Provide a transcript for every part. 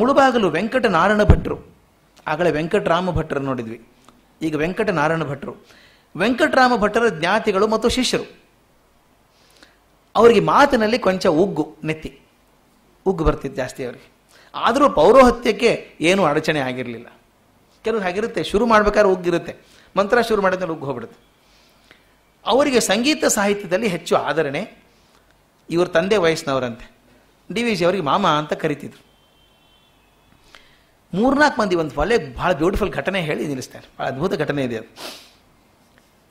ಮುಳುಬಾಗಲು ವೆಂಕಟ ನಾರಾಯಣ ಭಟ್ರು ಆಗಲೇ ವೆಂಕಟರಾಮ ಭಟ್ರು ನೋಡಿದ್ವಿ ಈಗ ವೆಂಕಟ ನಾರಾಯಣ ಭಟ್ರು ವೆಂಕಟರಾಮ ಭಟ್ಟರ ಜ್ಞಾತಿಗಳು ಮತ್ತು ಶಿಷ್ಯರು ಅವರಿಗೆ ಮಾತಿನಲ್ಲಿ ಕೊಂಚ ಉಗ್ಗು ನೆತ್ತಿ ಉಗ್ಗು ಬರ್ತಿತ್ತು ಜಾಸ್ತಿ ಅವರಿಗೆ ಆದರೂ ಪೌರೋಹತ್ಯಕ್ಕೆ ಏನೂ ಅಡಚಣೆ ಆಗಿರಲಿಲ್ಲ ಕೆಲವ್ರು ಹಾಗಿರುತ್ತೆ ಶುರು ಮಾಡಬೇಕಾದ್ರೆ ಉಗ್ಗಿರುತ್ತೆ ಮಂತ್ರ ಶುರು ಮಾಡಿದ್ರೆ ಉಗ್ಗು ಹೋಗ್ಬಿಡುತ್ತೆ ಅವರಿಗೆ ಸಂಗೀತ ಸಾಹಿತ್ಯದಲ್ಲಿ ಹೆಚ್ಚು ಆದರಣೆ ಇವರ ತಂದೆ ವಯಸ್ಸಿನವರಂತೆ ಡಿ ವಿ ಜಿ ಅವರಿಗೆ ಮಾಮ ಅಂತ ಕರಿತಿದ್ರು ಮೂರ್ನಾಲ್ಕು ಮಂದಿ ಒಂದು ಫಾಲೆ ಭಾಳ ಬ್ಯೂಟಿಫುಲ್ ಘಟನೆ ಹೇಳಿ ನಿಲ್ಲಿಸ್ತಾರೆ ಭಾಳ ಅದ್ಭುತ ಘಟನೆ ಇದೆ ಅದು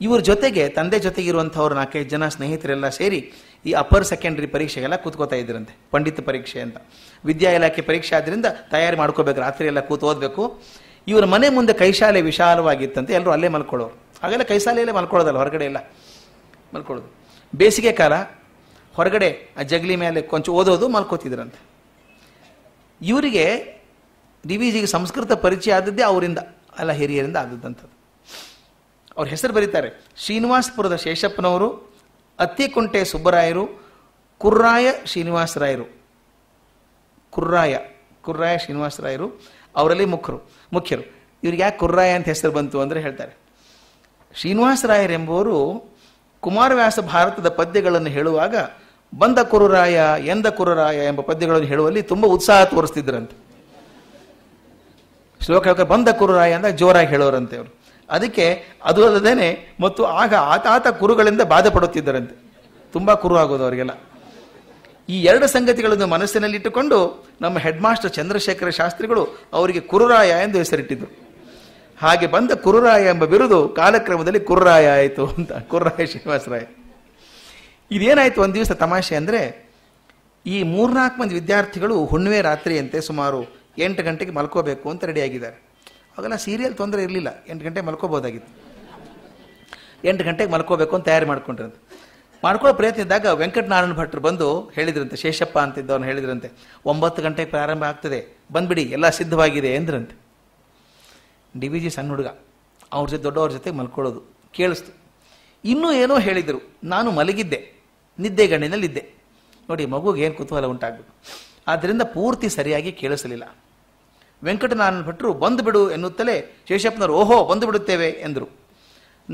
ಇವ್ರ ಜೊತೆಗೆ ತಂದೆ ಜೊತೆಗೆ ಜೊತೆಗಿರುವಂಥವ್ರು ನಾಲ್ಕೈದು ಜನ ಸ್ನೇಹಿತರೆಲ್ಲ ಸೇರಿ ಈ ಅಪ್ಪರ್ ಸೆಕೆಂಡ್ರಿ ಪರೀಕ್ಷೆಗೆಲ್ಲ ಕೂತ್ಕೋತಾ ಇದ್ರಂತೆ ಪಂಡಿತ ಪರೀಕ್ಷೆ ಅಂತ ವಿದ್ಯಾ ಇಲಾಖೆ ಪರೀಕ್ಷೆ ಆದ್ದರಿಂದ ತಯಾರಿ ಮಾಡ್ಕೋಬೇಕು ರಾತ್ರಿ ಎಲ್ಲ ಕೂತು ಓದಬೇಕು ಇವರ ಮನೆ ಮುಂದೆ ಕೈಶಾಲೆ ವಿಶಾಲವಾಗಿತ್ತಂತೆ ಎಲ್ಲರೂ ಅಲ್ಲೇ ಮಲ್ಕೊಳ್ಳೋರು ಹಾಗೆಲ್ಲ ಕೈಶಾಲೆಯಲ್ಲೇ ಮಲ್ಕೊಳ್ಳೋದಲ್ಲ ಹೊರಗಡೆ ಎಲ್ಲ ಮಲ್ಕೊಳ್ಳೋದು ಬೇಸಿಗೆ ಕಾಲ ಹೊರಗಡೆ ಆ ಜಗಲಿ ಮೇಲೆ ಕೊಂಚ ಓದೋದು ಮಲ್ಕೋತಿದ್ರಂತೆ ಇವರಿಗೆ ಜಿಗೆ ಸಂಸ್ಕೃತ ಪರಿಚಯ ಆದದ್ದೇ ಅವರಿಂದ ಅಲ್ಲ ಹಿರಿಯರಿಂದ ಆದದ್ದಂಥದ್ದು ಅವ್ರ ಹೆಸರು ಬರೀತಾರೆ ಶ್ರೀನಿವಾಸಪುರದ ಶೇಷಪ್ಪನವರು ಅತ್ತಿಕುಂಟೆ ಸುಬ್ಬರಾಯರು ಕುರ್ರಾಯ ಶ್ರೀನಿವಾಸರಾಯರು ಕುರ್ರಾಯ ಕುರ್ರಾಯ ಶ್ರೀನಿವಾಸರಾಯರು ಅವರಲ್ಲಿ ಮುಖರು ಮುಖ್ಯರು ಇವ್ರಿಗೆ ಯಾಕೆ ಕುರ್ರಾಯ ಅಂತ ಹೆಸರು ಬಂತು ಅಂದರೆ ಹೇಳ್ತಾರೆ ಶ್ರೀನಿವಾಸರಾಯರೆಂಬುವರು ಕುಮಾರವ್ಯಾಸ ಭಾರತದ ಪದ್ಯಗಳನ್ನು ಹೇಳುವಾಗ ಬಂದ ಕುರುರಾಯ ಎಂದ ಕುರುರಾಯ ಎಂಬ ಪದ್ಯಗಳನ್ನು ಹೇಳುವಲ್ಲಿ ತುಂಬ ಉತ್ಸಾಹ ತೋರಿಸ್ತಿದ್ರಂತೆ ಶ್ಲೋಕ ಬಂದ ಕುರುರಾಯ ಅಂದಾಗ ಜೋರಾಗಿ ಹೇಳೋರಂತೆ ಅವರು ಅದಕ್ಕೆ ಅದು ಅದೇನೆ ಮತ್ತು ಆಗ ಆತಾತ ಕುರುಗಳಿಂದ ಬಾಧೆ ಪಡುತ್ತಿದ್ದರಂತೆ ತುಂಬ ಕುರು ಆಗೋದು ಅವರಿಗೆಲ್ಲ ಈ ಎರಡು ಸಂಗತಿಗಳನ್ನು ಮನಸ್ಸಿನಲ್ಲಿಟ್ಟುಕೊಂಡು ನಮ್ಮ ಹೆಡ್ ಮಾಸ್ಟರ್ ಚಂದ್ರಶೇಖರ ಶಾಸ್ತ್ರಿಗಳು ಅವರಿಗೆ ಕುರುರಾಯ ಎಂದು ಹೆಸರಿಟ್ಟಿದ್ದರು ಹಾಗೆ ಬಂದ ಕುರುರಾಯ ಎಂಬ ಬಿರುದು ಕಾಲಕ್ರಮದಲ್ಲಿ ಕುರುರಾಯ ಆಯಿತು ಅಂತ ಕುರುರಾಯ ಶ್ರೀನಿವಾಸರಾಯ ಇದೇನಾಯಿತು ಒಂದು ದಿವಸ ತಮಾಷೆ ಅಂದರೆ ಈ ಮೂರ್ನಾಲ್ಕು ಮಂದಿ ವಿದ್ಯಾರ್ಥಿಗಳು ಹುಣ್ಣಿಮೆ ರಾತ್ರಿಯಂತೆ ಸುಮಾರು ಎಂಟು ಗಂಟೆಗೆ ಮಲ್ಕೋಬೇಕು ಅಂತ ರೆಡಿಯಾಗಿದ್ದಾರೆ ಅವಾಗೆಲ್ಲ ಸೀರಿಯಲ್ ತೊಂದರೆ ಇರಲಿಲ್ಲ ಎಂಟು ಗಂಟೆಗೆ ಮಲ್ಕೋಬೋದಾಗಿತ್ತು ಎಂಟು ಗಂಟೆಗೆ ಮಲ್ಕೋಬೇಕು ಅಂತ ತಯಾರಿ ಮಾಡ್ಕೊಂಡ್ರಂತೆ ಮಾಡ್ಕೊಳ್ಳೋ ಪ್ರಯತ್ನ ಇದ್ದಾಗ ವೆಂಕಟನಾರಾಯಣ ಭಟ್ರು ಬಂದು ಹೇಳಿದ್ರಂತೆ ಶೇಷಪ್ಪ ಅಂತಿದ್ದವನು ಹೇಳಿದ್ರಂತೆ ಒಂಬತ್ತು ಗಂಟೆಗೆ ಪ್ರಾರಂಭ ಆಗ್ತದೆ ಬಂದ್ಬಿಡಿ ಎಲ್ಲ ಸಿದ್ಧವಾಗಿದೆ ಎಂದ್ರಂತೆ ಡಿ ವಿ ಜಿ ಸಣ್ಣ ಹುಡುಗ ಅವ್ರ ಜೊತೆ ದೊಡ್ಡವ್ರ ಜೊತೆ ಮಲ್ಕೊಳ್ಳೋದು ಕೇಳಿಸ್ತು ಇನ್ನೂ ಏನೋ ಹೇಳಿದರು ನಾನು ಮಲಗಿದ್ದೆ ನಿದ್ದೆಗಣ್ಣಿನಲ್ಲಿದ್ದೆ ನೋಡಿ ಮಗುಗೆ ಏನು ಕುತೂಹಲ ಉಂಟಾಗಬೇಕು ಆದ್ದರಿಂದ ಪೂರ್ತಿ ಸರಿಯಾಗಿ ಕೇಳಿಸಲಿಲ್ಲ ವೆಂಕಟನಾರಾಯಣ ಭಟ್ರು ಬಿಡು ಎನ್ನುತ್ತಲೇ ಶೇಷಪ್ಪನವರು ಓಹೋ ಬಂದು ಬಿಡುತ್ತೇವೆ ಎಂದರು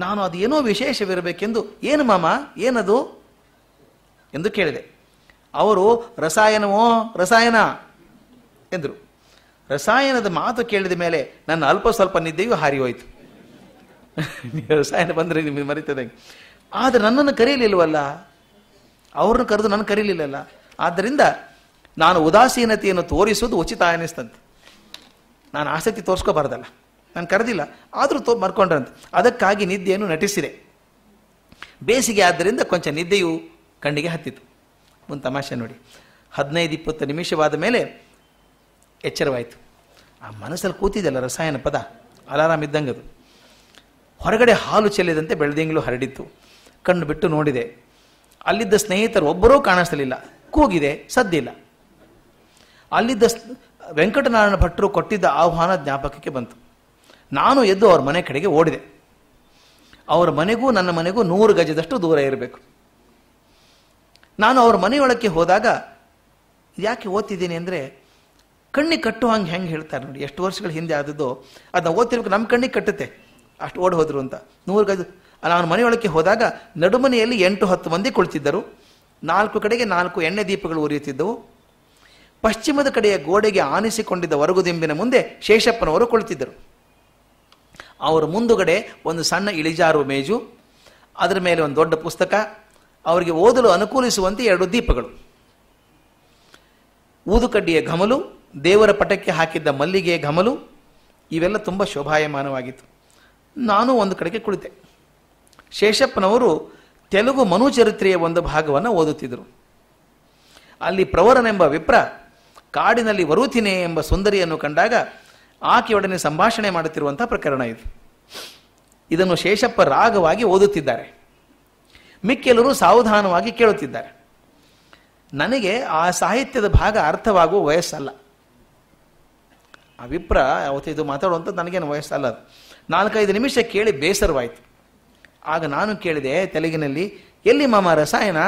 ನಾನು ಏನೋ ವಿಶೇಷವಿರಬೇಕೆಂದು ಏನು ಮಾಮ ಏನದು ಎಂದು ಕೇಳಿದೆ ಅವರು ರಸಾಯನವೋ ರಸಾಯನ ಎಂದರು ರಸಾಯನದ ಮಾತು ಕೇಳಿದ ಮೇಲೆ ನನ್ನ ಅಲ್ಪ ಸ್ವಲ್ಪ ನಿದ್ದೆಯೂ ಹಾರಿ ಹೋಯಿತು ರಸಾಯನ ಬಂದರೆ ನಿಮಗೆ ಮರಿತದೆ ಆದರೆ ನನ್ನನ್ನು ಕರೀಲಿಲ್ವಲ್ಲ ಅವ್ರನ್ನ ಕರೆದು ನಾನು ಕರೀಲಿಲ್ಲಲ್ಲ ಆದ್ದರಿಂದ ನಾನು ಉದಾಸೀನತೆಯನ್ನು ತೋರಿಸೋದು ಉಚಿತ ಅನ್ನಿಸ್ತಂತೆ ನಾನು ಆಸಕ್ತಿ ತೋರಿಸ್ಕೋಬಾರ್ದಲ್ಲ ನಾನು ಕರೆದಿಲ್ಲ ಆದರೂ ತೋ ಮರ್ಕೊಂಡ್ರಂತೆ ಅದಕ್ಕಾಗಿ ನಿದ್ದೆಯನ್ನು ನಟಿಸಿದೆ ಬೇಸಿಗೆ ಆದ್ದರಿಂದ ಕೊಂಚ ನಿದ್ದೆಯು ಕಣ್ಣಿಗೆ ಹತ್ತಿತು ಒಂದು ತಮಾಷೆ ನೋಡಿ ಹದಿನೈದು ಇಪ್ಪತ್ತು ನಿಮಿಷವಾದ ಮೇಲೆ ಎಚ್ಚರವಾಯಿತು ಆ ಮನಸ್ಸಲ್ಲಿ ಕೂತಿದ್ದಲ್ಲ ರಸಾಯನ ಪದ ಅಲಾರಾಮ್ ಇದ್ದಂಗದು ಹೊರಗಡೆ ಹಾಲು ಚೆಲ್ಲಿದಂತೆ ಬೆಳೆದಿಂಗಳು ಹರಡಿತ್ತು ಕಣ್ಣು ಬಿಟ್ಟು ನೋಡಿದೆ ಅಲ್ಲಿದ್ದ ಸ್ನೇಹಿತರು ಒಬ್ಬರೂ ಕಾಣಿಸಲಿಲ್ಲ ಕೂಗಿದೆ ಸದ್ದಿಲ್ಲ ಅಲ್ಲಿದ್ದ ವೆಂಕಟನಾರಾಯಣ ಭಟ್ರು ಕೊಟ್ಟಿದ್ದ ಆಹ್ವಾನ ಜ್ಞಾಪಕಕ್ಕೆ ಬಂತು ನಾನು ಎದ್ದು ಅವ್ರ ಮನೆ ಕಡೆಗೆ ಓಡಿದೆ ಅವರ ಮನೆಗೂ ನನ್ನ ಮನೆಗೂ ನೂರು ಗಜದಷ್ಟು ದೂರ ಇರಬೇಕು ನಾನು ಅವ್ರ ಮನೆಯೊಳಕ್ಕೆ ಹೋದಾಗ ಯಾಕೆ ಓದ್ತಿದ್ದೀನಿ ಅಂದರೆ ಕಣ್ಣಿ ಕಟ್ಟು ಹಂಗೆ ಹೆಂಗೆ ಹೇಳ್ತಾರೆ ನೋಡಿ ಎಷ್ಟು ವರ್ಷಗಳ ಹಿಂದೆ ಆದದ್ದು ಅದನ್ನ ಓದ್ತಿರ್ಬೇಕು ನಮ್ಮ ಕಣ್ಣಿಗೆ ಕಟ್ಟುತ್ತೆ ಅಷ್ಟು ಓಡಿ ಹೋದ್ರು ಅಂತ ನೂರು ಗಜ ನಾನು ಮನೆಯೊಳಕ್ಕೆ ಹೋದಾಗ ನಡುಮನೆಯಲ್ಲಿ ಎಂಟು ಹತ್ತು ಮಂದಿ ಕುಳಿತಿದ್ದರು ನಾಲ್ಕು ಕಡೆಗೆ ನಾಲ್ಕು ಎಣ್ಣೆ ದೀಪಗಳು ಉರಿಯುತ್ತಿದ್ದವು ಪಶ್ಚಿಮದ ಕಡೆಯ ಗೋಡೆಗೆ ಆನಿಸಿಕೊಂಡಿದ್ದ ಹೊರಗುದಿಂಬಿನ ಮುಂದೆ ಶೇಷಪ್ಪನವರು ಕುಳಿತಿದ್ದರು ಅವರ ಮುಂದುಗಡೆ ಒಂದು ಸಣ್ಣ ಇಳಿಜಾರು ಮೇಜು ಅದರ ಮೇಲೆ ಒಂದು ದೊಡ್ಡ ಪುಸ್ತಕ ಅವರಿಗೆ ಓದಲು ಅನುಕೂಲಿಸುವಂತೆ ಎರಡು ದೀಪಗಳು ಊದುಕಡ್ಡಿಯ ಘಮಲು ದೇವರ ಪಟಕ್ಕೆ ಹಾಕಿದ್ದ ಮಲ್ಲಿಗೆಯ ಘಮಲು ಇವೆಲ್ಲ ತುಂಬ ಶೋಭಾಯಮಾನವಾಗಿತ್ತು ನಾನು ಒಂದು ಕಡೆಗೆ ಕುಳಿತೆ ಶೇಷಪ್ಪನವರು ತೆಲುಗು ಮನುಚರಿತ್ರೆಯ ಒಂದು ಭಾಗವನ್ನು ಓದುತ್ತಿದ್ದರು ಅಲ್ಲಿ ಪ್ರವರನೆಂಬ ವಿಪ್ರ ಕಾಡಿನಲ್ಲಿ ವರುತಿನೆ ಎಂಬ ಸುಂದರಿಯನ್ನು ಕಂಡಾಗ ಆಕೆಯೊಡನೆ ಸಂಭಾಷಣೆ ಮಾಡುತ್ತಿರುವಂಥ ಪ್ರಕರಣ ಇದು ಇದನ್ನು ಶೇಷಪ್ಪ ರಾಗವಾಗಿ ಓದುತ್ತಿದ್ದಾರೆ ಮಿಕ್ಕೆಲ್ಲರೂ ಸಾವಧಾನವಾಗಿ ಕೇಳುತ್ತಿದ್ದಾರೆ ನನಗೆ ಆ ಸಾಹಿತ್ಯದ ಭಾಗ ಅರ್ಥವಾಗುವ ವಯಸ್ಸಲ್ಲ ಅಭಿಪ್ರಾಯ ಅವತ್ತು ಇದು ಮಾತಾಡುವಂಥ ನನಗೇನು ವಯಸ್ಸಲ್ಲ ಅದು ನಾಲ್ಕೈದು ನಿಮಿಷ ಕೇಳಿ ಬೇಸರವಾಯಿತು ಆಗ ನಾನು ಕೇಳಿದೆ ತೆಲುಗಿನಲ್ಲಿ ಎಲ್ಲಿ ಮಾಮ ರಸಾಯನ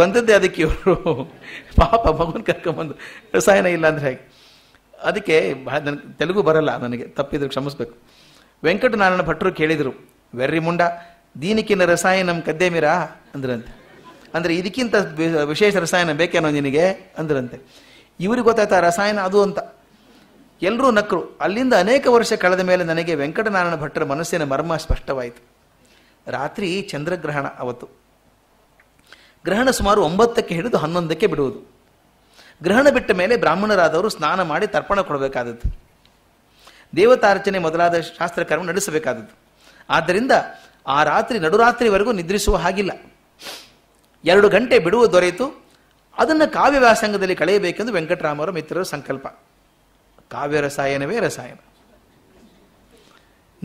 ಬಂದದ್ದೇ ಅದಕ್ಕೆ ಇವರು ಪಾಪ ಮಗುನ ಕರ್ಕೊಂಬಂದು ರಸಾಯನ ಇಲ್ಲ ಅಂದರೆ ಹೇಗೆ ಅದಕ್ಕೆ ನನಗೆ ತೆಲುಗು ಬರಲ್ಲ ನನಗೆ ತಪ್ಪಿದ್ರು ಕ್ಷಮಿಸ್ಬೇಕು ವೆಂಕಟನಾರಾಯಣ ಭಟ್ರು ಕೇಳಿದರು ವೆರ್ರಿ ಮುಂಡ ದೀನಿಕಿನ ರಸಾಯನ ಮೀರಾ ಅಂದ್ರಂತೆ ಅಂದರೆ ಇದಕ್ಕಿಂತ ವಿಶೇಷ ರಸಾಯನ ಬೇಕೇನೋ ನಿನಗೆ ಅಂದ್ರಂತೆ ಇವ್ರಿಗೆ ಗೊತ್ತಾಯ್ತಾ ರಸಾಯನ ಅದು ಅಂತ ಎಲ್ಲರೂ ನಕರು ಅಲ್ಲಿಂದ ಅನೇಕ ವರ್ಷ ಕಳೆದ ಮೇಲೆ ನನಗೆ ವೆಂಕಟನಾರಾಯಣ ಭಟ್ಟರ ಮನಸ್ಸಿನ ಮರ್ಮ ಸ್ಪಷ್ಟವಾಯಿತು ರಾತ್ರಿ ಚಂದ್ರಗ್ರಹಣ ಅವತ್ತು ಗ್ರಹಣ ಸುಮಾರು ಒಂಬತ್ತಕ್ಕೆ ಹಿಡಿದು ಹನ್ನೊಂದಕ್ಕೆ ಬಿಡುವುದು ಗ್ರಹಣ ಬಿಟ್ಟ ಮೇಲೆ ಬ್ರಾಹ್ಮಣರಾದವರು ಸ್ನಾನ ಮಾಡಿ ತರ್ಪಣ ಕೊಡಬೇಕಾದದ್ದು ದೇವತಾರ್ಚನೆ ಮೊದಲಾದ ಶಾಸ್ತ್ರಕರ್ಮ ನಡೆಸಬೇಕಾದದ್ದು ಆದ್ದರಿಂದ ಆ ರಾತ್ರಿ ನಡುರಾತ್ರಿವರೆಗೂ ನಿದ್ರಿಸುವ ಹಾಗಿಲ್ಲ ಎರಡು ಗಂಟೆ ಬಿಡುವ ದೊರೆಯಿತು ಅದನ್ನು ಕಾವ್ಯ ವ್ಯಾಸಂಗದಲ್ಲಿ ಕಳೆಯಬೇಕೆಂದು ವೆಂಕಟರಾಮರ ಮಿತ್ರರ ಸಂಕಲ್ಪ ಕಾವ್ಯ ರಸಾಯನವೇ ರಸಾಯನ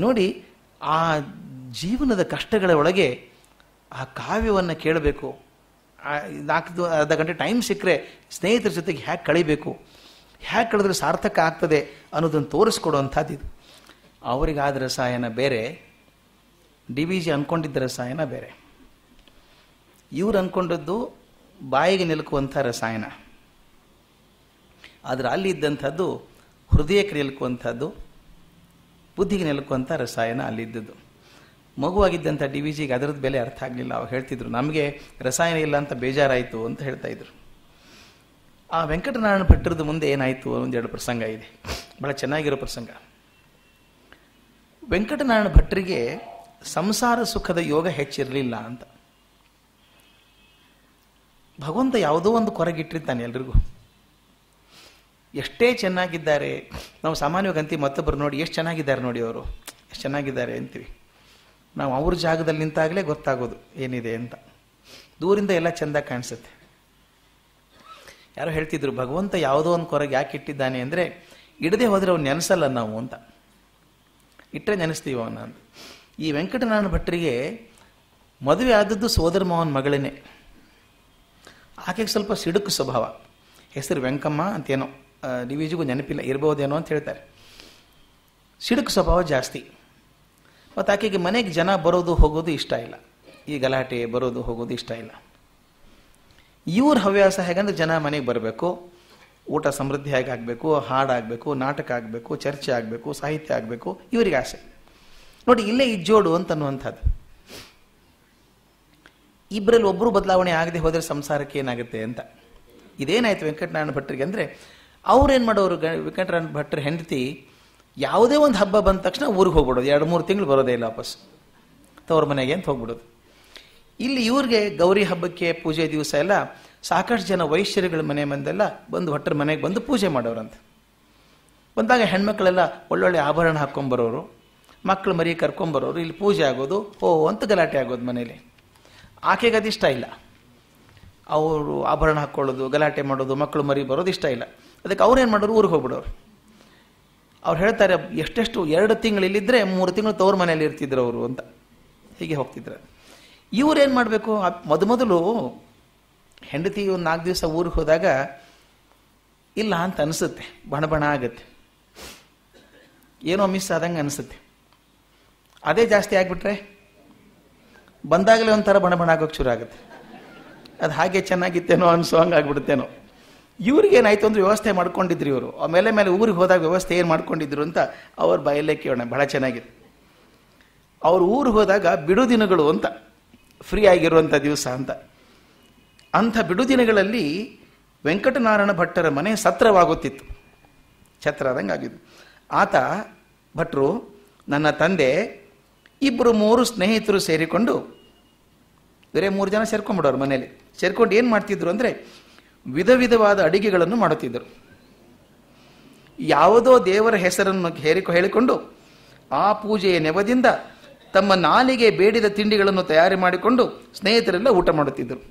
ನೋಡಿ ಆ ಜೀವನದ ಕಷ್ಟಗಳ ಒಳಗೆ ಆ ಕಾವ್ಯವನ್ನು ಕೇಳಬೇಕು ನಾಲ್ಕು ಅರ್ಧ ಗಂಟೆ ಟೈಮ್ ಸಿಕ್ಕರೆ ಸ್ನೇಹಿತರ ಜೊತೆಗೆ ಹ್ಯಾಕ್ ಕಳಿಬೇಕು ಹ್ಯಾಕ್ ಕಳೆದ್ರೆ ಸಾರ್ಥಕ ಆಗ್ತದೆ ಅನ್ನೋದನ್ನು ತೋರಿಸ್ಕೊಡುವಂಥದ್ದು ಇದು ಅವರಿಗಾದ ರಸಾಯನ ಬೇರೆ ಡಿ ವಿ ಜಿ ಅಂದ್ಕೊಂಡಿದ್ದ ರಸಾಯನ ಬೇರೆ ಇವ್ರು ಅಂದ್ಕೊಂಡದ್ದು ಬಾಯಿಗೆ ನಿಲುಕುವಂಥ ರಸಾಯನ ಆದರೆ ಅಲ್ಲಿ ಇದ್ದಂಥದ್ದು ಹೃದಯಕ್ಕೆ ನಿಲುಕುವಂಥದ್ದು ಬುದ್ಧಿಗೆ ನಿಲುಕುವಂಥ ರಸಾಯನ ಅಲ್ಲಿದ್ದದ್ದು ಮಗುವಾಗಿದ್ದಂಥ ಡಿ ವಿ ಜಿಗೆ ಅದರದ್ದು ಬೆಲೆ ಅರ್ಥ ಆಗಲಿಲ್ಲ ಅವ್ರು ಹೇಳ್ತಿದ್ರು ನಮಗೆ ರಸಾಯನ ಇಲ್ಲ ಅಂತ ಬೇಜಾರಾಯಿತು ಅಂತ ಹೇಳ್ತಾ ಇದ್ರು ಆ ವೆಂಕಟನಾರಾಯಣ ಭಟ್ಟರದ ಮುಂದೆ ಏನಾಯಿತು ಎರಡು ಪ್ರಸಂಗ ಇದೆ ಬಹಳ ಚೆನ್ನಾಗಿರೋ ಪ್ರಸಂಗ ವೆಂಕಟನಾರಾಯಣ ಭಟ್ಟರಿಗೆ ಸಂಸಾರ ಸುಖದ ಯೋಗ ಹೆಚ್ಚಿರಲಿಲ್ಲ ಅಂತ ಭಗವಂತ ಯಾವುದೋ ಒಂದು ಕೊರಗಿಟ್ಟಿರ್ತಾನೆ ಎಲ್ರಿಗೂ ಎಷ್ಟೇ ಚೆನ್ನಾಗಿದ್ದಾರೆ ನಾವು ಸಾಮಾನ್ಯವಾಗಿ ಅಂತೀವಿ ಮತ್ತೊಬ್ಬರು ನೋಡಿ ಎಷ್ಟು ಚೆನ್ನಾಗಿದ್ದಾರೆ ನೋಡಿ ಅವರು ಎಷ್ಟು ಚೆನ್ನಾಗಿದ್ದಾರೆ ಅಂತೀವಿ ನಾವು ಅವ್ರ ಜಾಗದಲ್ಲಿ ನಿಂತಾಗಲೇ ಗೊತ್ತಾಗೋದು ಏನಿದೆ ಅಂತ ದೂರಿಂದ ಎಲ್ಲ ಚೆಂದ ಕಾಣಿಸುತ್ತೆ ಯಾರೋ ಹೇಳ್ತಿದ್ರು ಭಗವಂತ ಯಾವುದೋ ಒಂದು ಕೊರಗೆ ಯಾಕೆ ಇಟ್ಟಿದ್ದಾನೆ ಅಂದರೆ ಇಡದೆ ಹೋದರೆ ಅವ್ನು ನೆನೆಸಲ್ಲ ನಾವು ಅಂತ ಇಟ್ಟರೆ ನೆನೆಸ್ತೀವಿ ಅವನ ಅಂತ ಈ ವೆಂಕಟನಾರಾಯಣ ಭಟ್ರಿಗೆ ಮದುವೆ ಆದದ್ದು ಸೋದರ ಮಾವನ ಮಗಳೇ ಆಕೆಗೆ ಸ್ವಲ್ಪ ಸಿಡುಕು ಸ್ವಭಾವ ಹೆಸರು ವೆಂಕಮ್ಮ ಅಂತೇನೋ ಡಿವಿಜಿಗೂ ನೆನಪಿಲ್ಲ ಇರ್ಬೋದೇನೋ ಅಂತ ಹೇಳ್ತಾರೆ ಸಿಡುಕು ಸ್ವಭಾವ ಜಾಸ್ತಿ ಮತ್ತು ಆಕೆಗೆ ಮನೆಗೆ ಜನ ಬರೋದು ಹೋಗೋದು ಇಷ್ಟ ಇಲ್ಲ ಈ ಗಲಾಟೆ ಬರೋದು ಹೋಗೋದು ಇಷ್ಟ ಇಲ್ಲ ಇವ್ರ ಹವ್ಯಾಸ ಹೇಗಂದ್ರೆ ಜನ ಮನೆಗೆ ಬರಬೇಕು ಊಟ ಸಮೃದ್ಧಿಯಾಗಿ ಆಗಬೇಕು ಹಾಡಾಗಬೇಕು ನಾಟಕ ಆಗಬೇಕು ಚರ್ಚೆ ಆಗಬೇಕು ಸಾಹಿತ್ಯ ಆಗಬೇಕು ಇವರಿಗೆ ಆಸೆ ನೋಡಿ ಇಲ್ಲೇ ಇಜ್ಜೋಡು ಅಂತನ್ನುವಂಥದ್ದು ಇಬ್ಬರಲ್ಲಿ ಒಬ್ಬರು ಬದಲಾವಣೆ ಆಗದೆ ಹೋದರೆ ಸಂಸಾರಕ್ಕೆ ಏನಾಗುತ್ತೆ ಅಂತ ಇದೇನಾಯ್ತು ವೆಂಕಟನಾರಾಯಣ ಭಟ್ರಿಗೆ ಅಂದರೆ ಅವ್ರೇನು ಮಾಡೋರು ಗ ವೆಂಕಟನಾರಾಯಣ ಭಟ್ರ ಹೆಂಡತಿ ಯಾವುದೇ ಒಂದು ಹಬ್ಬ ಬಂದ ತಕ್ಷಣ ಊರಿಗೆ ಹೋಗ್ಬಿಡೋದು ಎರಡು ಮೂರು ತಿಂಗಳು ಬರೋದೇ ಇಲ್ಲ ವಾಪಸ್ ತವ್ರ ಮನೆಗೆ ಅಂತ ಹೋಗ್ಬಿಡೋದು ಇಲ್ಲಿ ಇವ್ರಿಗೆ ಗೌರಿ ಹಬ್ಬಕ್ಕೆ ಪೂಜೆ ದಿವಸ ಎಲ್ಲ ಸಾಕಷ್ಟು ಜನ ವೈಶ್ಯರುಗಳ ಮನೆ ಬಂದೆಲ್ಲ ಬಂದು ಹೊಟ್ಟರ ಮನೆಗೆ ಬಂದು ಪೂಜೆ ಮಾಡೋರಂತ ಬಂದಾಗ ಹೆಣ್ಮಕ್ಳೆಲ್ಲ ಒಳ್ಳೊಳ್ಳೆ ಆಭರಣ ಹಾಕ್ಕೊಂಬರೋರು ಮಕ್ಕಳು ಮರಿ ಕರ್ಕೊಂಬರೋರು ಇಲ್ಲಿ ಪೂಜೆ ಆಗೋದು ಓ ಅಂತ ಗಲಾಟೆ ಆಗೋದು ಮನೇಲಿ ಆಕೆಗೆ ಅದಿಷ್ಟ ಇಲ್ಲ ಅವರು ಆಭರಣ ಹಾಕ್ಕೊಳ್ಳೋದು ಗಲಾಟೆ ಮಾಡೋದು ಮಕ್ಕಳು ಮರಿ ಬರೋದು ಇಷ್ಟ ಇಲ್ಲ ಅದಕ್ಕೆ ಅವ್ರೇನು ಮಾಡೋರು ಊರಿಗೆ ಹೋಗ್ಬಿಡೋರು ಅವ್ರು ಹೇಳ್ತಾರೆ ಎಷ್ಟೆಷ್ಟು ಎರಡು ತಿಂಗಳು ಇಲ್ಲಿದ್ದರೆ ಮೂರು ತಿಂಗಳು ತವ್ರ ಮನೆಯಲ್ಲಿ ಇರ್ತಿದ್ರು ಅವರು ಅಂತ ಹೀಗೆ ಹೋಗ್ತಿದ್ರು ಏನು ಮಾಡಬೇಕು ಮೊದಮೊದಲು ಹೆಂಡತಿ ಒಂದು ನಾಲ್ಕು ದಿವಸ ಊರಿಗೆ ಹೋದಾಗ ಇಲ್ಲ ಅಂತ ಅನಿಸುತ್ತೆ ಬಣ ಬಣ ಆಗುತ್ತೆ ಏನೋ ಮಿಸ್ ಆದಂಗೆ ಅನಿಸುತ್ತೆ ಅದೇ ಜಾಸ್ತಿ ಆಗಿಬಿಟ್ರೆ ಬಂದಾಗಲೇ ಒಂಥರ ಬಣ ಬಣ ಆಗೋಕ್ಕೆ ಶುರು ಆಗುತ್ತೆ ಅದು ಹಾಗೆ ಚೆನ್ನಾಗಿತ್ತೇನೋ ಅನಿಸೋ ಹಂಗೆ ಏನಾಯಿತು ಅಂದ್ರೆ ವ್ಯವಸ್ಥೆ ಮಾಡ್ಕೊಂಡಿದ್ರು ಇವರು ಮೇಲೆ ಮೇಲೆ ಊರಿಗೆ ಹೋದಾಗ ವ್ಯವಸ್ಥೆ ಏನು ಮಾಡ್ಕೊಂಡಿದ್ರು ಅಂತ ಅವ್ರ ಬಯಲೇ ಕೇಳೋಣ ಬಹಳ ಚೆನ್ನಾಗಿದೆ ಅವ್ರ ಊರಿಗೆ ಹೋದಾಗ ಬಿಡು ದಿನಗಳು ಅಂತ ಫ್ರೀ ಆಗಿರುವಂಥ ದಿವಸ ಅಂತ ಅಂಥ ಬಿಡು ದಿನಗಳಲ್ಲಿ ವೆಂಕಟನಾರಾಯಣ ಭಟ್ಟರ ಮನೆ ಸತ್ರವಾಗುತ್ತಿತ್ತು ಛತ್ರ ಆದಂಗೆ ಆಗಿದ್ದು ಆತ ಭಟ್ರು ನನ್ನ ತಂದೆ ಇಬ್ಬರು ಮೂರು ಸ್ನೇಹಿತರು ಸೇರಿಕೊಂಡು ಬೇರೆ ಮೂರು ಜನ ಸೇರ್ಕೊಂಡ್ಬಿಡೋರು ಮನೇಲಿ ಸೇರ್ಕೊಂಡು ಏನು ಮಾಡ್ತಿದ್ರು ಅಂದರೆ ವಿಧ ವಿಧವಾದ ಅಡಿಗೆಗಳನ್ನು ಮಾಡುತ್ತಿದ್ದರು ಯಾವುದೋ ದೇವರ ಹೆಸರನ್ನು ಹೇರಿಕೊ ಹೇಳಿಕೊಂಡು ಆ ಪೂಜೆಯ ನೆವದಿಂದ ತಮ್ಮ ನಾಲಿಗೆ ಬೇಡಿದ ತಿಂಡಿಗಳನ್ನು ತಯಾರಿ ಮಾಡಿಕೊಂಡು ಸ್ನೇಹಿತರೆಲ್ಲ ಊಟ ಮಾಡುತ್ತಿದ್ದರು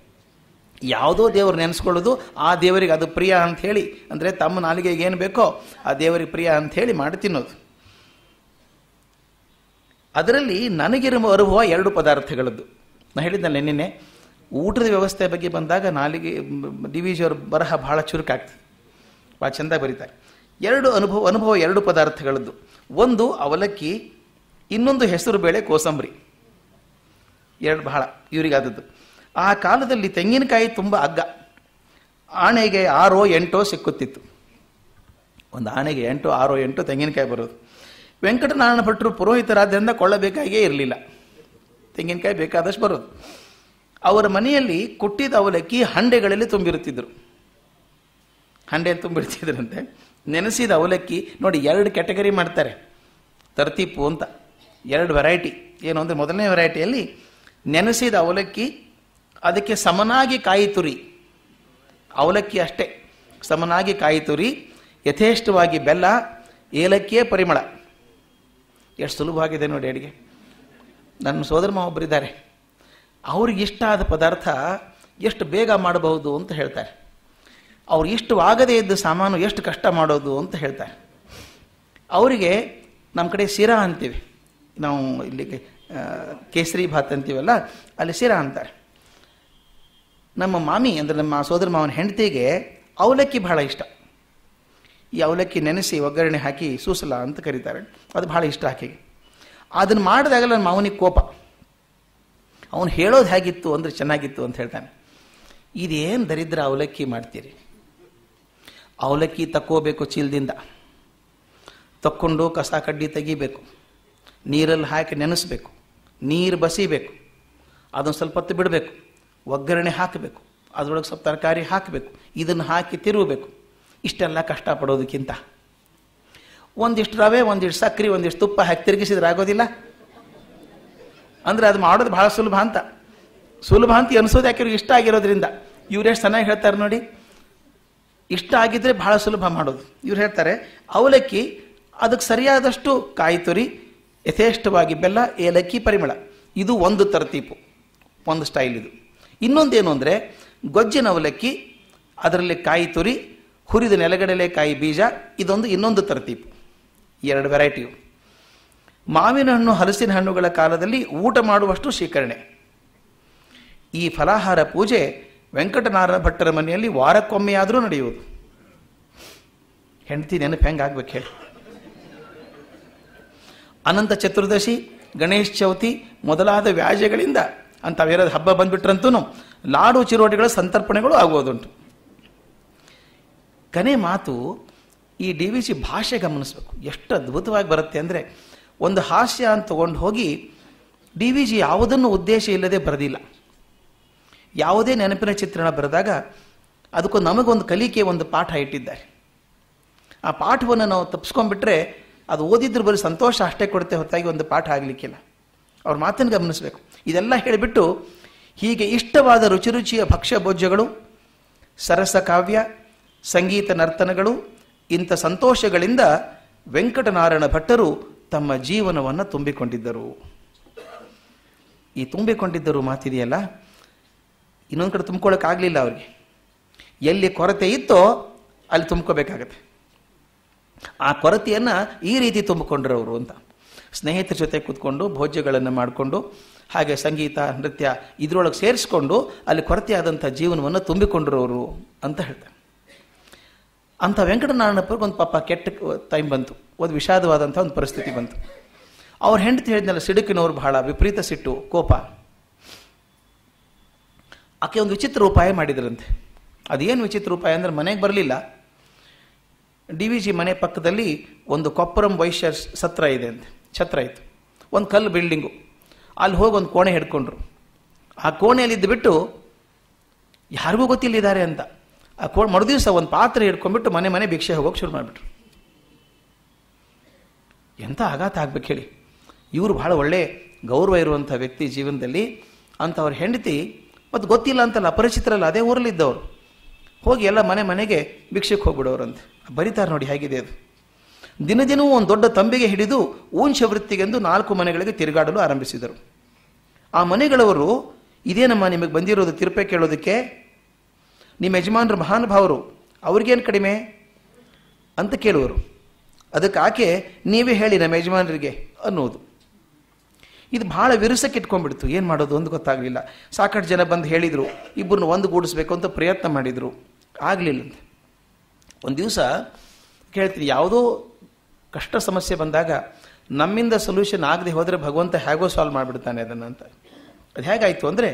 ಯಾವುದೋ ದೇವರು ನೆನೆಸ್ಕೊಳ್ಳೋದು ಆ ದೇವರಿಗೆ ಅದು ಪ್ರಿಯ ಅಂತ ಹೇಳಿ ಅಂದರೆ ತಮ್ಮ ನಾಲಿಗೆ ಏನು ಬೇಕೋ ಆ ದೇವರಿಗೆ ಪ್ರಿಯ ಅಂತ ಹೇಳಿ ಮಾಡಿ ತಿನ್ನೋದು ಅದರಲ್ಲಿ ನನಗಿರುವ ಅನುಭವ ಎರಡು ಪದಾರ್ಥಗಳದ್ದು ನಾನು ಹೇಳಿದ್ದಲ್ಲ ನಿನ್ನೆ ಊಟದ ವ್ಯವಸ್ಥೆ ಬಗ್ಗೆ ಬಂದಾಗ ನಾಲಿಗೆ ಡಿ ವಿ ಬರಹ ಭಾಳ ಚುರುಕಾಗ್ತದೆ ಭಾಳ ಚೆಂದ ಬರೀತಾರೆ ಎರಡು ಅನುಭವ ಅನುಭವ ಎರಡು ಪದಾರ್ಥಗಳದ್ದು ಒಂದು ಅವಲಕ್ಕಿ ಇನ್ನೊಂದು ಹೆಸರು ಬೇಳೆ ಕೋಸಂಬರಿ ಎರಡು ಬಹಳ ಇವರಿಗಾದದ್ದು ಆ ಕಾಲದಲ್ಲಿ ತೆಂಗಿನಕಾಯಿ ತುಂಬ ಅಗ್ಗ ಆಣೆಗೆ ಆರೋ ಎಂಟೋ ಸಿಕ್ಕುತ್ತಿತ್ತು ಒಂದು ಆಣೆಗೆ ಎಂಟು ಆರೋ ಎಂಟು ತೆಂಗಿನಕಾಯಿ ಬರೋದು ವೆಂಕಟನಾರಾಯಣ ಭಟ್ರು ಪುರೋಹಿತರಾದ್ದರಿಂದ ಕೊಳ್ಳಬೇಕಾಗೇ ಇರಲಿಲ್ಲ ತೆಂಗಿನಕಾಯಿ ಬೇಕಾದಷ್ಟು ಬರೋದು ಅವರ ಮನೆಯಲ್ಲಿ ಕೊಟ್ಟಿದ್ದ ಅವಲಕ್ಕಿ ಹಂಡೆಗಳಲ್ಲಿ ತುಂಬಿರುತ್ತಿದ್ದರು ಹಂಡೆ ತುಂಬಿರ್ತಿದ್ರಂತೆ ನೆನೆಸಿದ ಅವಲಕ್ಕಿ ನೋಡಿ ಎರಡು ಕ್ಯಾಟಗರಿ ಮಾಡ್ತಾರೆ ತರ್ತಿಪ್ಪು ಅಂತ ಎರಡು ವೆರೈಟಿ ಏನು ಅಂದರೆ ಮೊದಲನೇ ವೆರೈಟಿಯಲ್ಲಿ ನೆನೆಸಿದ ಅವಲಕ್ಕಿ ಅದಕ್ಕೆ ಸಮನಾಗಿ ಕಾಯಿ ತುರಿ ಅವಲಕ್ಕಿ ಅಷ್ಟೇ ಸಮನಾಗಿ ಕಾಯಿ ತುರಿ ಯಥೇಷ್ಟವಾಗಿ ಬೆಲ್ಲ ಏಲಕ್ಕಿಯೇ ಪರಿಮಳ ಎಷ್ಟು ಸುಲಭವಾಗಿದೆ ನೋಡಿ ಅಡುಗೆ ನನ್ನ ಸೋದರ ಒಬ್ಬರಿದ್ದಾರೆ ಅವ್ರಿಗೆ ಇಷ್ಟ ಆದ ಪದಾರ್ಥ ಎಷ್ಟು ಬೇಗ ಮಾಡಬಹುದು ಅಂತ ಹೇಳ್ತಾರೆ ಅವ್ರು ಇಷ್ಟು ಆಗದೇ ಇದ್ದ ಸಾಮಾನು ಎಷ್ಟು ಕಷ್ಟ ಮಾಡೋದು ಅಂತ ಹೇಳ್ತಾರೆ ಅವರಿಗೆ ನಮ್ಮ ಕಡೆ ಶಿರಾ ಅಂತೀವಿ ನಾವು ಇಲ್ಲಿ ಕೇಸರಿ ಭಾತ್ ಅಂತೀವಲ್ಲ ಅಲ್ಲಿ ಶಿರಾ ಅಂತಾರೆ ನಮ್ಮ ಮಾಮಿ ಅಂದರೆ ನಮ್ಮ ಸೋದರ ಮಾವನ ಹೆಂಡತಿಗೆ ಅವಲಕ್ಕಿ ಬಹಳ ಇಷ್ಟ ಈ ಅವಲಕ್ಕಿ ನೆನೆಸಿ ಒಗ್ಗರಣೆ ಹಾಕಿ ಸೂಸಲ ಅಂತ ಕರೀತಾರೆ ಅದು ಭಾಳ ಇಷ್ಟ ಆಕೆಗೆ ಅದನ್ನು ಮಾಡಿದಾಗಲ್ಲ ನನ್ನ ಮಾವನಿಗೆ ಕೋಪ ಅವನು ಹೇಳೋದು ಹೇಗಿತ್ತು ಅಂದರೆ ಚೆನ್ನಾಗಿತ್ತು ಅಂತ ಹೇಳ್ತಾನೆ ಇದೇನು ದರಿದ್ರ ಅವಲಕ್ಕಿ ಮಾಡ್ತೀರಿ ಅವಲಕ್ಕಿ ತಕ್ಕೋಬೇಕು ಚೀಲದಿಂದ ತಕ್ಕೊಂಡು ಕಸ ಕಡ್ಡಿ ತೆಗಿಬೇಕು ನೀರಲ್ಲಿ ಹಾಕಿ ನೆನೆಸ್ಬೇಕು ನೀರು ಬಸಿಬೇಕು ಅದನ್ನು ಸ್ವಲ್ಪ ಹೊತ್ತು ಬಿಡಬೇಕು ಒಗ್ಗರಣೆ ಹಾಕಬೇಕು ಅದರೊಳಗೆ ಸ್ವಲ್ಪ ತರಕಾರಿ ಹಾಕಬೇಕು ಇದನ್ನು ಹಾಕಿ ತಿರುಗಬೇಕು ಇಷ್ಟೆಲ್ಲ ಕಷ್ಟಪಡೋದಕ್ಕಿಂತ ಒಂದಿಷ್ಟು ರವೆ ಒಂದಿಷ್ಟು ಸಕ್ಕರೆ ಒಂದಿಷ್ಟು ತುಪ್ಪ ಹಾಕಿ ತಿರುಗಿಸಿದ್ರೆ ಆಗೋದಿಲ್ಲ ಅಂದರೆ ಅದು ಮಾಡೋದು ಭಾಳ ಸುಲಭ ಅಂತ ಸುಲಭ ಅಂತ ಅನಿಸೋದು ಯಾಕೆ ಇವ್ರಿಗೆ ಇಷ್ಟ ಆಗಿರೋದ್ರಿಂದ ಇವ್ರು ಎಷ್ಟು ಚೆನ್ನಾಗಿ ಹೇಳ್ತಾರೆ ನೋಡಿ ಇಷ್ಟ ಆಗಿದ್ದರೆ ಭಾಳ ಸುಲಭ ಮಾಡೋದು ಇವ್ರು ಹೇಳ್ತಾರೆ ಅವಲಕ್ಕಿ ಅದಕ್ಕೆ ಸರಿಯಾದಷ್ಟು ಕಾಯಿ ತುರಿ ಯಥೇಷ್ಟವಾಗಿ ಬೆಲ್ಲ ಏಲಕ್ಕಿ ಪರಿಮಳ ಇದು ಒಂದು ತರತೀಪು ಒಂದು ಸ್ಟೈಲ್ ಇದು ಇನ್ನೊಂದೇನು ಅಂದರೆ ಗೊಜ್ಜಿನ ಅವಲಕ್ಕಿ ಅದರಲ್ಲಿ ಕಾಯಿ ತುರಿ ಹುರಿದ ನೆಲಗಡಲೆ ಕಾಯಿ ಬೀಜ ಇದೊಂದು ಇನ್ನೊಂದು ತರತೀಪು ಎರಡು ವೆರೈಟಿಯು ಮಾವಿನ ಹಣ್ಣು ಹಲಸಿನ ಹಣ್ಣುಗಳ ಕಾಲದಲ್ಲಿ ಊಟ ಮಾಡುವಷ್ಟು ಶೇಖರಣೆ ಈ ಫಲಾಹಾರ ಪೂಜೆ ವೆಂಕಟನಾರಾಯಣ ಭಟ್ಟರ ಮನೆಯಲ್ಲಿ ವಾರಕ್ಕೊಮ್ಮೆಯಾದರೂ ನಡೆಯುವುದು ಹೆಂಡತಿ ನೆನಪು ಹೆಂಗೆ ಆಗ್ಬೇಕು ಹೇಳಿ ಅನಂತ ಚತುರ್ದಶಿ ಗಣೇಶ ಚೌತಿ ಮೊದಲಾದ ವ್ಯಾಜ್ಯಗಳಿಂದ ಅಂಥವೇರಾದ ಹಬ್ಬ ಬಂದ್ಬಿಟ್ರಂತೂ ಲಾಡು ಚಿರೋಟಿಗಳ ಸಂತರ್ಪಣೆಗಳು ಆಗುವುದುಂಟು ಕನೆ ಮಾತು ಈ ಡಿ ವಿ ಸಿ ಭಾಷೆ ಗಮನಿಸಬೇಕು ಎಷ್ಟು ಅದ್ಭುತವಾಗಿ ಬರುತ್ತೆ ಅಂದರೆ ಒಂದು ಹಾಸ್ಯ ಅಂತ ತಗೊಂಡು ಹೋಗಿ ಡಿ ವಿ ಜಿ ಯಾವುದನ್ನು ಉದ್ದೇಶ ಇಲ್ಲದೆ ಬರೆದಿಲ್ಲ ಯಾವುದೇ ನೆನಪಿನ ಚಿತ್ರಣ ಬರೆದಾಗ ಅದಕ್ಕೂ ನಮಗೊಂದು ಕಲಿಕೆ ಒಂದು ಪಾಠ ಇಟ್ಟಿದ್ದಾರೆ ಆ ಪಾಠವನ್ನು ನಾವು ತಪ್ಪಿಸ್ಕೊಂಡ್ಬಿಟ್ರೆ ಅದು ಓದಿದ್ರು ಬರೀ ಸಂತೋಷ ಅಷ್ಟೇ ಕೊಡುತ್ತೆ ಹೊತ್ತಾಗಿ ಒಂದು ಪಾಠ ಆಗಲಿಕ್ಕಿಲ್ಲ ಅವ್ರ ಮಾತನ್ನು ಗಮನಿಸಬೇಕು ಇದೆಲ್ಲ ಹೇಳಿಬಿಟ್ಟು ಹೀಗೆ ಇಷ್ಟವಾದ ರುಚಿ ರುಚಿಯ ಭಕ್ಷ್ಯ ಭೋಜ್ಯಗಳು ಸರಸ ಕಾವ್ಯ ಸಂಗೀತ ನರ್ತನಗಳು ಇಂಥ ಸಂತೋಷಗಳಿಂದ ವೆಂಕಟನಾರಾಯಣ ಭಟ್ಟರು ತಮ್ಮ ಜೀವನವನ್ನು ತುಂಬಿಕೊಂಡಿದ್ದರು ಈ ತುಂಬಿಕೊಂಡಿದ್ದರು ಮಾತಿದೆಯಲ್ಲ ಇನ್ನೊಂದು ಕಡೆ ಆಗಲಿಲ್ಲ ಅವರಿಗೆ ಎಲ್ಲಿ ಕೊರತೆ ಇತ್ತೋ ಅಲ್ಲಿ ತುಂಬ್ಕೋಬೇಕಾಗತ್ತೆ ಆ ಕೊರತೆಯನ್ನು ಈ ರೀತಿ ತುಂಬಿಕೊಂಡ್ರವರು ಅಂತ ಸ್ನೇಹಿತರ ಜೊತೆ ಕೂತ್ಕೊಂಡು ಭೋಜ್ಯಗಳನ್ನು ಮಾಡಿಕೊಂಡು ಹಾಗೆ ಸಂಗೀತ ನೃತ್ಯ ಇದರೊಳಗೆ ಸೇರಿಸ್ಕೊಂಡು ಅಲ್ಲಿ ಕೊರತೆಯಾದಂಥ ಜೀವನವನ್ನು ತುಂಬಿಕೊಂಡ್ರವರು ಅಂತ ಹೇಳ್ತಾರೆ ಅಂಥ ವೆಂಕಟನಾರಾಯಣಪ್ಪರಿಗೆ ಒಂದು ಪಾಪ ಕೆಟ್ಟ ಟೈಮ್ ಬಂತು ಒಂದು ವಿಷಾದವಾದಂಥ ಒಂದು ಪರಿಸ್ಥಿತಿ ಬಂತು ಅವ್ರ ಹೆಂಡತಿ ಹೇಳಿದ್ನಲ್ಲ ಸಿಡುಕಿನವ್ರು ಬಹಳ ವಿಪರೀತ ಸಿಟ್ಟು ಕೋಪ ಆಕೆ ಒಂದು ವಿಚಿತ್ರ ಉಪಾಯ ಮಾಡಿದ್ರಂತೆ ಅದೇನು ವಿಚಿತ್ರ ಉಪಾಯ ಅಂದರೆ ಮನೆಗೆ ಬರಲಿಲ್ಲ ಡಿ ವಿ ಜಿ ಮನೆ ಪಕ್ಕದಲ್ಲಿ ಒಂದು ಕೊಪ್ಪರಂ ವೈಶ್ಯ ಸತ್ರ ಇದೆ ಅಂತೆ ಛತ್ರ ಇತ್ತು ಒಂದು ಕಲ್ಲು ಬಿಲ್ಡಿಂಗು ಅಲ್ಲಿ ಹೋಗಿ ಒಂದು ಕೋಣೆ ಹಿಡ್ಕೊಂಡ್ರು ಆ ಕೋಣೆಯಲ್ಲಿ ಬಿಟ್ಟು ಯಾರಿಗೂ ಗೊತ್ತಿಲ್ಲಿದ್ದಾರೆ ಅಂತ ಆ ಮರು ಮರುದಿವಸ ಒಂದು ಪಾತ್ರೆ ಹಿಡ್ಕೊಂಡ್ಬಿಟ್ಟು ಮನೆ ಮನೆ ಭಿಕ್ಷೆ ಹೋಗೋಕೆ ಶುರು ಮಾಡಿಬಿಟ್ರು ಎಂಥ ಆಘಾತ ಆಗ್ಬೇಕು ಹೇಳಿ ಇವರು ಬಹಳ ಒಳ್ಳೆ ಗೌರವ ಇರುವಂಥ ವ್ಯಕ್ತಿ ಜೀವನದಲ್ಲಿ ಅಂಥವ್ರ ಹೆಂಡತಿ ಮತ್ತು ಗೊತ್ತಿಲ್ಲ ಅಂತಲ್ಲ ಅಪರಿಚಿತರಲ್ಲ ಅದೇ ಊರಲ್ಲಿದ್ದವರು ಹೋಗಿ ಎಲ್ಲ ಮನೆ ಮನೆಗೆ ಹೋಗ್ಬಿಡೋರು ಹೋಗ್ಬಿಡೋರಂತೆ ಬರೀತಾರೆ ನೋಡಿ ಹೇಗಿದೆ ಅದು ದಿನವೂ ಒಂದು ದೊಡ್ಡ ತಂಬಿಗೆ ಹಿಡಿದು ಊಂಶ ವೃತ್ತಿಗೆಂದು ನಾಲ್ಕು ಮನೆಗಳಿಗೆ ತಿರುಗಾಡಲು ಆರಂಭಿಸಿದರು ಆ ಮನೆಗಳವರು ಇದೇನಮ್ಮ ನಿಮಗೆ ಬಂದಿರೋದು ತಿರುಪೆ ಕೇಳೋದಕ್ಕೆ ನಿಮ್ಮ ಯಜಮಾನರು ಮಹಾನುಭಾವರು ಅವ್ರಿಗೇನು ಕಡಿಮೆ ಅಂತ ಕೇಳುವರು ಅದಕ್ಕೆ ಆಕೆ ನೀವೇ ಹೇಳಿ ನಮ್ಮ ಯಜಮಾನರಿಗೆ ಅನ್ನೋದು ಇದು ಭಾಳ ವಿರಸಕ್ಕೆ ಇಟ್ಕೊಂಡ್ಬಿಡ್ತು ಏನು ಮಾಡೋದು ಅಂತ ಗೊತ್ತಾಗಲಿಲ್ಲ ಸಾಕಷ್ಟು ಜನ ಬಂದು ಹೇಳಿದರು ಇಬ್ಬರನ್ನ ಗೂಡಿಸ್ಬೇಕು ಅಂತ ಪ್ರಯತ್ನ ಮಾಡಿದರು ಆಗಲಿಲ್ಲ ಒಂದು ದಿವಸ ಕೇಳ್ತೀನಿ ಯಾವುದೋ ಕಷ್ಟ ಸಮಸ್ಯೆ ಬಂದಾಗ ನಮ್ಮಿಂದ ಸೊಲ್ಯೂಷನ್ ಆಗದೆ ಹೋದರೆ ಭಗವಂತ ಹೇಗೋ ಸಾಲ್ವ್ ಮಾಡಿಬಿಡ್ತಾನೆ ಅದನ್ನು ಅಂತ ಅದು ಹೇಗಾಯಿತು ಅಂದರೆ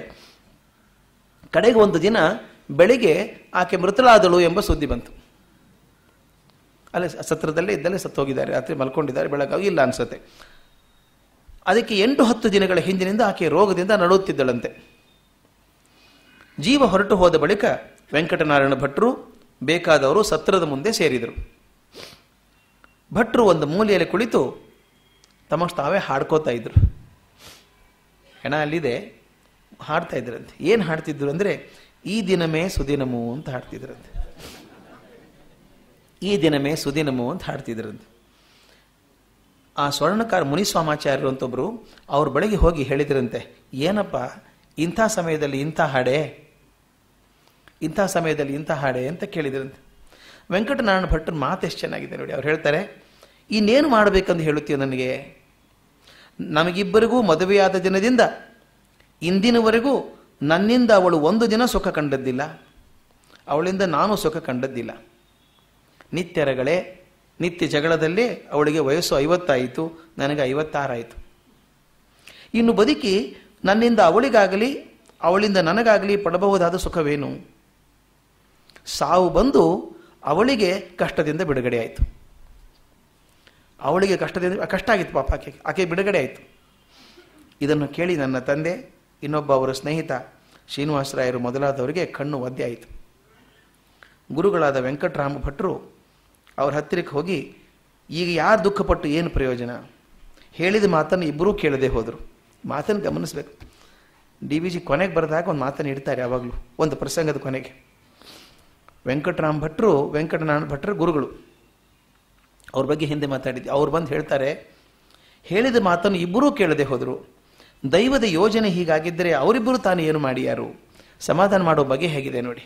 ಕಡೆಗೆ ಒಂದು ದಿನ ಬೆಳಿಗ್ಗೆ ಆಕೆ ಮೃತಳಾದಳು ಎಂಬ ಸುದ್ದಿ ಬಂತು ಅಲ್ಲೇ ಸತ್ರದಲ್ಲೇ ಇದ್ದಲ್ಲೇ ಸತ್ತೋಗಿದ್ದಾರೆ ರಾತ್ರಿ ಮಲ್ಕೊಂಡಿದ್ದಾರೆ ಬೆಳಗಾವಿ ಇಲ್ಲ ಅನ್ಸುತ್ತೆ ಅದಕ್ಕೆ ಎಂಟು ಹತ್ತು ದಿನಗಳ ಹಿಂದಿನಿಂದ ಆಕೆ ರೋಗದಿಂದ ನಡುತ್ತಿದ್ದಳಂತೆ ಜೀವ ಹೊರಟು ಹೋದ ಬಳಿಕ ವೆಂಕಟನಾರಾಯಣ ಭಟ್ರು ಬೇಕಾದವರು ಸತ್ರದ ಮುಂದೆ ಸೇರಿದರು ಭಟ್ರು ಒಂದು ಮೂಲೆಯಲ್ಲಿ ಕುಳಿತು ತಮಸ್ ತಾವೇ ಹಾಡ್ಕೋತಾ ಇದ್ರು ಹೆಣ ಅಲ್ಲಿದೆ ಹಾಡ್ತಾ ಇದ್ರಂತೆ ಏನು ಹಾಡ್ತಿದ್ರು ಅಂದರೆ ಈ ದಿನಮೇ ಸುದಿನಮು ಅಂತ ಹಾಡ್ತಿದ್ರಂತೆ ಈ ದಿನಮೇ ಸುದಿನಮು ಅಂತ ಹಾಡ್ತಿದ್ರಂತೆ ಆ ಸ್ವರ್ಣಕಾರ ಮುನಿಸ್ವಾಮಾಚಾರ್ಯರು ಅಂತ ಒಬ್ಬರು ಅವ್ರ ಬಳಿಗೆ ಹೋಗಿ ಹೇಳಿದ್ರಂತೆ ಏನಪ್ಪ ಇಂಥ ಸಮಯದಲ್ಲಿ ಇಂಥ ಹಾಡೆ ಇಂಥ ಸಮಯದಲ್ಲಿ ಇಂಥ ಹಾಡೆ ಅಂತ ಕೇಳಿದ್ರಂತೆ ವೆಂಕಟನಾರಾಯಣ ಭಟ್ಟರ ಮಾತು ಎಷ್ಟು ಚೆನ್ನಾಗಿದೆ ನೋಡಿ ಅವ್ರು ಹೇಳ್ತಾರೆ ಇನ್ನೇನು ಮಾಡಬೇಕಂತ ಹೇಳುತ್ತೀಯ ನನಗೆ ನಮಗಿಬ್ಬರಿಗೂ ಮದುವೆಯಾದ ದಿನದಿಂದ ಇಂದಿನವರೆಗೂ ನನ್ನಿಂದ ಅವಳು ಒಂದು ದಿನ ಸುಖ ಕಂಡದ್ದಿಲ್ಲ ಅವಳಿಂದ ನಾನು ಸುಖ ಕಂಡದ್ದಿಲ್ಲ ನಿತ್ಯರಗಳೇ ನಿತ್ಯ ಜಗಳದಲ್ಲಿ ಅವಳಿಗೆ ವಯಸ್ಸು ಐವತ್ತಾಯಿತು ನನಗೆ ಐವತ್ತಾರಾಯಿತು ಇನ್ನು ಬದುಕಿ ನನ್ನಿಂದ ಅವಳಿಗಾಗಲಿ ಅವಳಿಂದ ನನಗಾಗಲಿ ಪಡಬಹುದಾದ ಸುಖವೇನು ಸಾವು ಬಂದು ಅವಳಿಗೆ ಕಷ್ಟದಿಂದ ಬಿಡುಗಡೆ ಆಯಿತು ಅವಳಿಗೆ ಕಷ್ಟದಿಂದ ಕಷ್ಟ ಆಗಿತ್ತು ಪಾಪ ಆಕೆ ಆಕೆ ಬಿಡುಗಡೆ ಆಯಿತು ಇದನ್ನು ಕೇಳಿ ನನ್ನ ತಂದೆ ಇನ್ನೊಬ್ಬ ಅವರ ಸ್ನೇಹಿತ ಶ್ರೀನಿವಾಸರಾಯರು ಮೊದಲಾದವರಿಗೆ ಕಣ್ಣು ಒದ್ದೆ ಆಯಿತು ಗುರುಗಳಾದ ವೆಂಕಟರಾಮ ಭಟ್ರು ಅವ್ರ ಹತ್ತಿರಕ್ಕೆ ಹೋಗಿ ಈಗ ಯಾರು ದುಃಖಪಟ್ಟು ಏನು ಪ್ರಯೋಜನ ಹೇಳಿದ ಮಾತನ್ನು ಇಬ್ಬರೂ ಕೇಳದೆ ಹೋದರು ಮಾತನ್ನು ಗಮನಿಸಬೇಕು ಡಿ ವಿ ಜಿ ಕೊನೆಗೆ ಬರೆದಾಗ ಒಂದು ಮಾತನ್ನು ಇಡ್ತಾರೆ ಯಾವಾಗಲೂ ಒಂದು ಪ್ರಸಂಗದ ಕೊನೆಗೆ ವೆಂಕಟರಾಮ್ ಭಟ್ರು ವೆಂಕಟನಾರಾಯಣ ಭಟ್ರು ಗುರುಗಳು ಅವ್ರ ಬಗ್ಗೆ ಹಿಂದೆ ಮಾತಾಡಿದ್ವಿ ಅವ್ರು ಬಂದು ಹೇಳ್ತಾರೆ ಹೇಳಿದ ಮಾತನ್ನು ಇಬ್ಬರೂ ಕೇಳದೆ ಹೋದರು ದೈವದ ಯೋಜನೆ ಹೀಗಾಗಿದ್ದರೆ ಅವರಿಬ್ಬರು ತಾನು ಏನು ಮಾಡಿಯಾರು ಸಮಾಧಾನ ಮಾಡೋ ಬಗೆ ಹೇಗಿದೆ ನೋಡಿ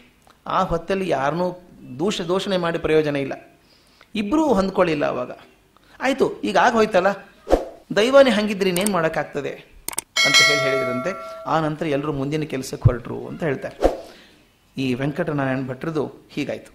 ಆ ಹೊತ್ತಲ್ಲಿ ಯಾರನ್ನೂ ದೂಷ ದೋಷಣೆ ಮಾಡಿ ಪ್ರಯೋಜನ ಇಲ್ಲ ಇಬ್ಬರೂ ಹೊಂದ್ಕೊಳ್ಳಿಲ್ಲ ಅವಾಗ ಆಯಿತು ಈಗ ಆಗ ಹೋಯ್ತಲ್ಲ ದೈವನೇ ಹಂಗಿದ್ರೆ ಇನ್ನೇನು ಮಾಡೋಕ್ಕಾಗ್ತದೆ ಅಂತ ಹೇಳಿ ಹೇಳಿದ್ರಂತೆ ಆ ನಂತರ ಎಲ್ಲರೂ ಮುಂದಿನ ಕೆಲಸಕ್ಕೆ ಹೊರಟರು ಅಂತ ಹೇಳ್ತಾರೆ ಈ ವೆಂಕಟನಾರಾಯಣ ಭಟ್ರದು ಹೀಗಾಯಿತು